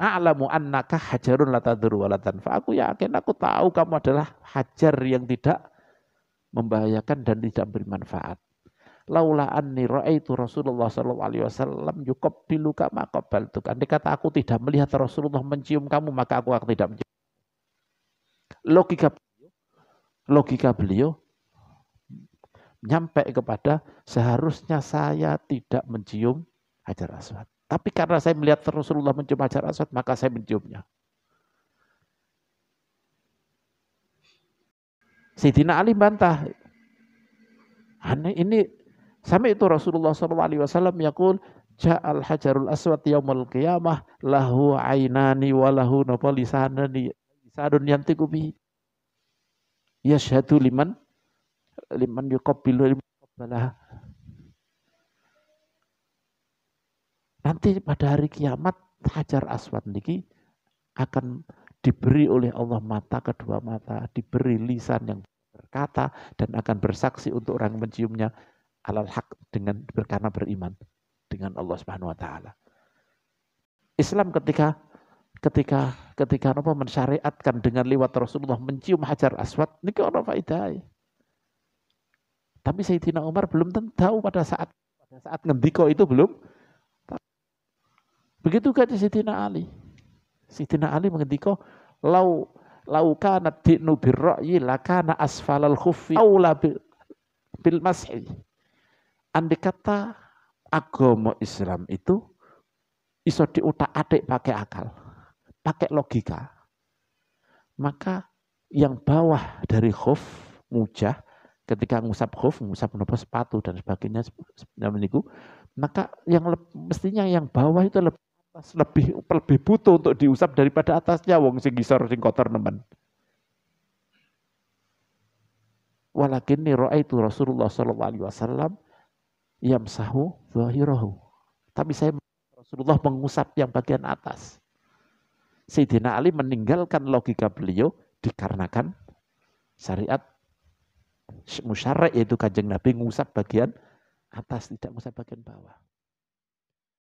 a'lamu annaka hajarun latadru latanfa. Aku yakin aku tahu kamu adalah hajar yang tidak membahayakan dan tidak bermanfaat manfaat. Laula anni ra'aitu Rasulullah sallallahu alaihi wasallam yuqabbilu kama qabbaltuk. Andai kata aku tidak melihat Rasulullah mencium kamu, maka aku akan tidak mencium. Logika logika beliau nyampe kepada seharusnya saya tidak mencium Hajar Aswad. Tapi karena saya melihat Rasulullah mencium Hajar Aswad, maka saya menciumnya. Sidina Ali bantah. Aneh ini sampai itu Rasulullah SAW alaihi wasallam yaqul ja'al hajarul aswad yaumul qiyamah lahu ainani wa lahu nafalisanani sadun yantiku bi yashhadu liman liman yuqabbilu liman qabbalah Nanti pada hari kiamat Hajar Aswad niki akan diberi oleh Allah mata kedua mata, diberi lisan yang berkata dan akan bersaksi untuk orang menciumnya alal hak dengan karena beriman dengan Allah Subhanahu wa taala. Islam ketika ketika ketika apa mensyariatkan dengan lewat Rasulullah mencium Hajar Aswad niki orang faedah. Tapi Sayyidina Umar belum tahu pada saat pada saat ngendiko itu belum Begitu kata Sayyidina Ali. Sayyidina Ali mengatakan, "Lau lau kana dinu birra'yi lakana asfalal khufi aula bil, bil mas'i." Andi kata agama Islam itu iso diutak adik pakai akal, pakai logika. Maka yang bawah dari khuf mujah ketika ngusap khuf, ngusap menopo sepatu dan sebagainya, sebagainya maka yang mestinya yang bawah itu lebih atas lebih lebih butuh untuk diusap daripada atasnya wong sing gisor sing kotor nemen. Walakin ni itu Rasulullah sallallahu alaihi wasallam yamsahu zahirahu. Tapi saya Rasulullah mengusap yang bagian atas. Sayyidina Ali meninggalkan logika beliau dikarenakan syariat musyarak yaitu kajeng Nabi ngusap bagian atas tidak ngusap bagian bawah.